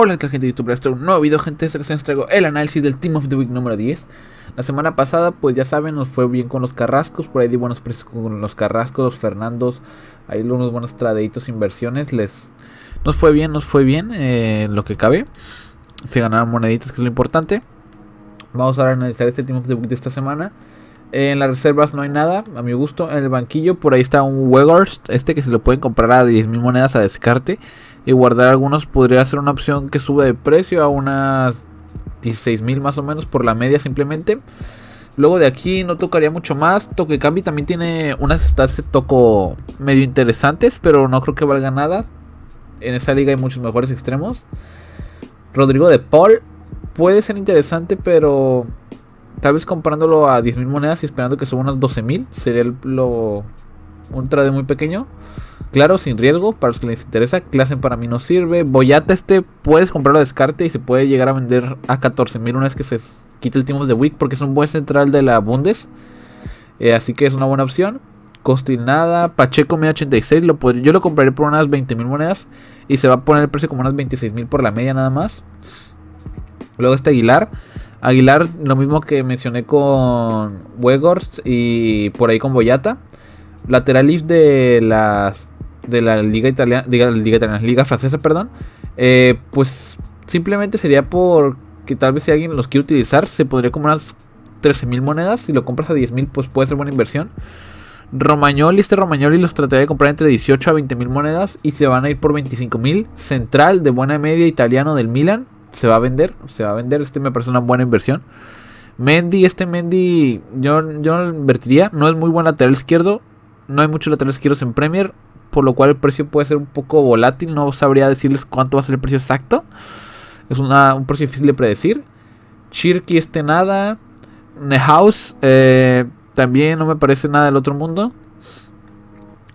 Hola gente de YouTube, esto un nuevo video gente, esta ocasión les traigo el análisis del Team of the Week número 10 La semana pasada pues ya saben nos fue bien con los carrascos, por ahí di buenos precios con los carrascos, los fernandos Hay unos buenos tradeitos, inversiones, les nos fue bien, nos fue bien eh, en lo que cabe Se ganaron moneditas que es lo importante Vamos a analizar este Team of the Week de esta semana en las reservas no hay nada, a mi gusto. En el banquillo, por ahí está un Weghorst, este que se lo pueden comprar a 10.000 monedas a descarte. Y guardar algunos podría ser una opción que sube de precio a unas 16.000 más o menos por la media simplemente. Luego de aquí no tocaría mucho más. toque cambi también tiene unas stats de toco medio interesantes, pero no creo que valga nada. En esa liga hay muchos mejores extremos. Rodrigo de Paul puede ser interesante, pero Tal vez comprándolo a 10.000 monedas y esperando que suba unas 12.000. Sería lo, un trade muy pequeño. Claro, sin riesgo, para los que les interesa. Clasen para mí no sirve. Boyata este puedes comprarlo a descarte y se puede llegar a vender a 14.000 una vez que se quite el timo de Wick. Porque es un buen central de la Bundes. Eh, así que es una buena opción. nada. Pacheco 86 lo yo lo compraré por unas 20.000 monedas y se va a poner el precio como unas 26.000 por la media nada más. Luego está Aguilar. Aguilar, lo mismo que mencioné con Wegors y por ahí con Boyata. Lateral de las de la liga italiana, liga, liga francesa, perdón. Eh, pues simplemente sería por que tal vez si alguien los quiere utilizar, se podría comprar unas 13.000 monedas. Si lo compras a 10.000, pues puede ser buena inversión. Romagnoli, este Romagnoli los trataría de comprar entre 18 a 20.000 monedas y se van a ir por 25.000. Central de buena media italiano del Milan se va a vender, se va a vender. Este me parece una buena inversión. Mendy, este Mendy, yo, yo lo invertiría. No es muy buen lateral izquierdo. No hay muchos laterales izquierdos en Premier. Por lo cual el precio puede ser un poco volátil. No sabría decirles cuánto va a ser el precio exacto. Es un precio difícil de predecir. Chirky, este nada. Nehaus, eh, también no me parece nada del otro mundo.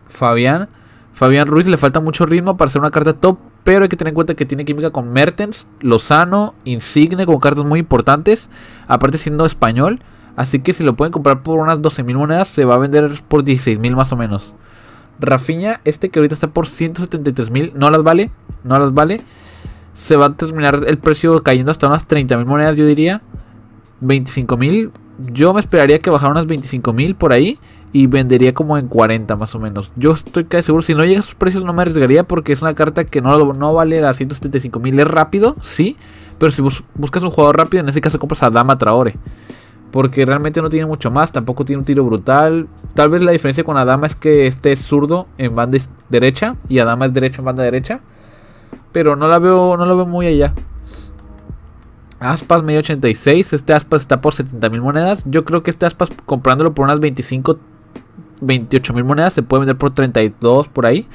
Fabián. Fabián Ruiz le falta mucho ritmo para ser una carta top, pero hay que tener en cuenta que tiene química con Mertens, Lozano, Insigne, con cartas muy importantes. Aparte siendo español. Así que si lo pueden comprar por unas 12.000 monedas, se va a vender por 16.000 más o menos. Rafinha, este que ahorita está por 173.000, no las vale, no las vale. Se va a terminar el precio cayendo hasta unas 30.000 monedas, yo diría. 25.000 yo me esperaría que bajara unas 25 mil por ahí y vendería como en 40 más o menos. Yo estoy casi seguro, si no llega a sus precios no me arriesgaría porque es una carta que no, no vale las 175 mil. Es rápido, sí, pero si buscas un jugador rápido, en ese caso compras a Dama Traore. Porque realmente no tiene mucho más, tampoco tiene un tiro brutal. Tal vez la diferencia con Adama es que este es zurdo en banda derecha y Adama es derecho en banda derecha. Pero no la veo, no la veo muy allá. Aspas medio 86. Este Aspas está por 70 mil monedas. Yo creo que este Aspas comprándolo por unas 25, 28 mil monedas se puede vender por 32 por ahí.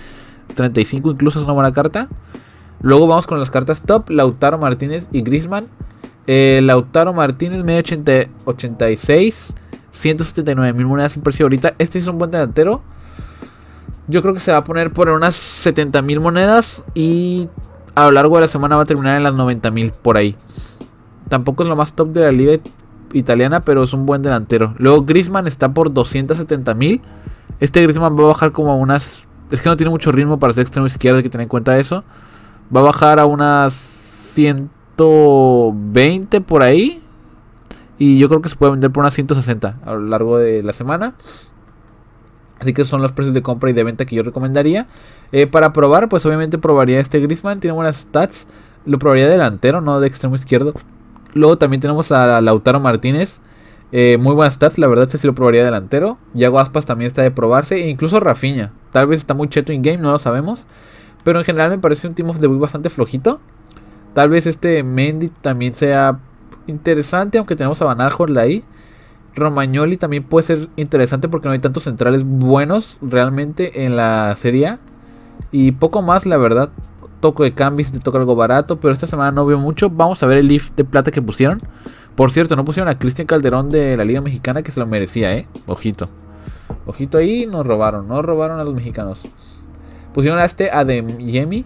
35 incluso es una buena carta. Luego vamos con las cartas top. Lautaro Martínez y Grisman. Eh, Lautaro Martínez medio 86. 179 mil monedas en precio ahorita. Este es un buen delantero. Yo creo que se va a poner por unas 70 mil monedas y a lo largo de la semana va a terminar en las 90 mil por ahí. Tampoco es lo más top de la liga italiana, pero es un buen delantero. Luego Grisman está por 270 mil. Este Grisman va a bajar como a unas. Es que no tiene mucho ritmo para ser extremo izquierdo, hay que tener en cuenta eso. Va a bajar a unas 120 por ahí. Y yo creo que se puede vender por unas 160 a lo largo de la semana. Así que son los precios de compra y de venta que yo recomendaría. Eh, para probar, pues obviamente probaría este Grisman. Tiene buenas stats. Lo probaría delantero, no de extremo izquierdo. Luego también tenemos a Lautaro Martínez. Eh, muy buenas stats, la verdad este sí lo probaría delantero. Yago Aspas también está de probarse. E incluso Rafinha. Tal vez está muy cheto in-game, no lo sabemos. Pero en general me parece un team of week bastante flojito. Tal vez este Mendy también sea interesante, aunque tenemos a Van la ahí. Romagnoli también puede ser interesante porque no hay tantos centrales buenos realmente en la serie. Y poco más, la verdad toco de cambios si te toca algo barato. Pero esta semana no veo mucho. Vamos a ver el lift de plata que pusieron. Por cierto, no pusieron a Cristian Calderón de la Liga Mexicana que se lo merecía, ¿eh? Ojito. Ojito ahí, nos robaron. Nos robaron a los mexicanos. Pusieron a este Yemi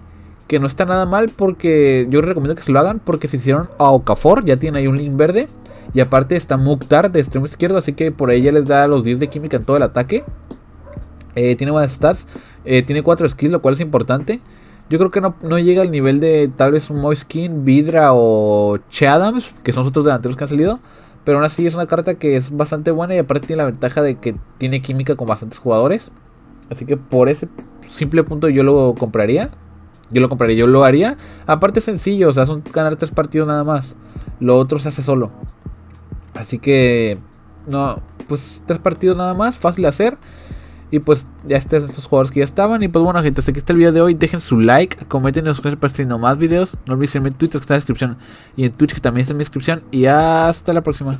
Que no está nada mal porque yo recomiendo que se lo hagan. Porque se hicieron a Okafor. Ya tiene ahí un link verde. Y aparte está Mukhtar de extremo izquierdo. Así que por ahí ya les da los 10 de química en todo el ataque. Eh, tiene buenas stats. Eh, tiene 4 skills, lo cual es importante. Yo creo que no, llega al nivel de tal vez un Moiskin, Vidra o Che Adams, que son otros delanteros que han salido. Pero aún así es una carta que es bastante buena y aparte tiene la ventaja de que tiene química con bastantes jugadores. Así que por ese simple punto yo lo compraría. Yo lo compraría, yo lo haría. Aparte es sencillo, o sea, son ganar tres partidos nada más. Lo otro se hace solo. Así que, no, pues tres partidos nada más, fácil de hacer. Y pues ya están estos jugadores que ya estaban. Y pues bueno, gente, hasta aquí está el video de hoy. Dejen su like, comenten y suscríbanse para estrenar más videos. No olviden en Twitter que está en la descripción. Y en Twitch que también está en mi descripción. Y hasta la próxima.